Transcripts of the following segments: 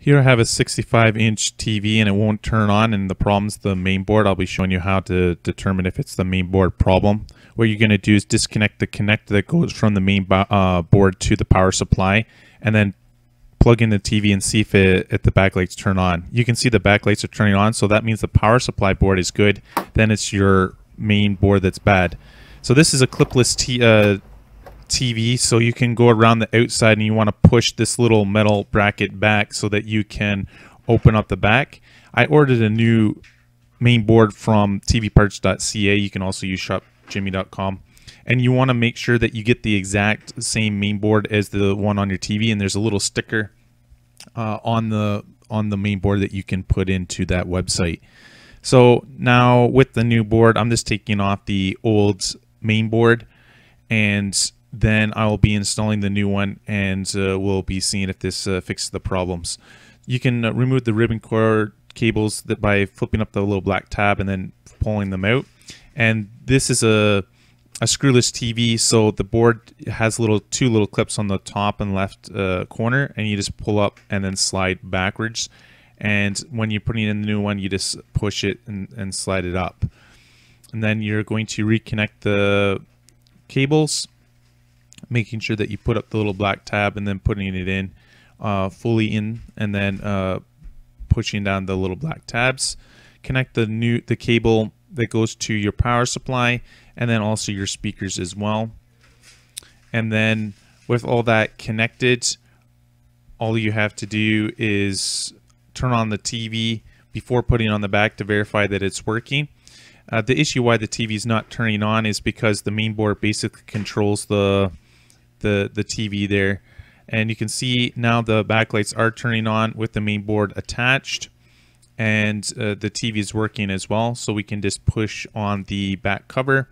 Here I have a 65 inch TV and it won't turn on and the problem's the main board. I'll be showing you how to determine if it's the main board problem. What you're going to do is disconnect the connector that goes from the main uh, board to the power supply and then plug in the TV and see if, it, if the backlights turn on. You can see the backlights are turning on so that means the power supply board is good. Then it's your main board that's bad. So this is a clipless t uh, TV, so you can go around the outside and you want to push this little metal bracket back so that you can open up the back. I ordered a new main board from tvparts.ca. You can also use shopjimmy.com. And you want to make sure that you get the exact same main board as the one on your TV. And there's a little sticker uh, on the on the main board that you can put into that website. So now with the new board, I'm just taking off the old main board and then I will be installing the new one and uh, we'll be seeing if this uh, fixes the problems. You can uh, remove the ribbon core cables that by flipping up the little black tab and then pulling them out. And this is a, a screwless TV, so the board has little two little clips on the top and left uh, corner, and you just pull up and then slide backwards. And when you're putting in the new one, you just push it and, and slide it up. And then you're going to reconnect the cables making sure that you put up the little black tab and then putting it in uh, fully in and then uh, pushing down the little black tabs. Connect the new the cable that goes to your power supply and then also your speakers as well. And then with all that connected, all you have to do is turn on the TV before putting on the back to verify that it's working. Uh, the issue why the TV is not turning on is because the main board basically controls the the, the TV there. And you can see now the backlights are turning on with the main board attached and uh, the TV is working as well. So we can just push on the back cover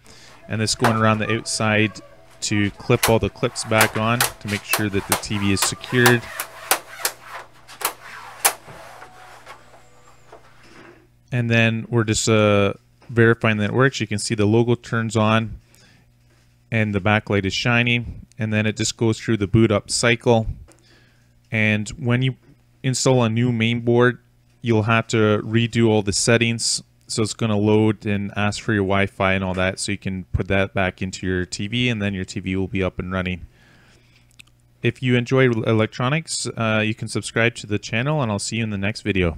and this going around the outside to clip all the clips back on to make sure that the TV is secured. And then we're just uh, verifying that it works. You can see the logo turns on and the backlight is shining and then it just goes through the boot up cycle. And when you install a new mainboard, you'll have to redo all the settings. So it's going to load and ask for your Wi-Fi and all that. So you can put that back into your TV and then your TV will be up and running. If you enjoy electronics, uh, you can subscribe to the channel and I'll see you in the next video.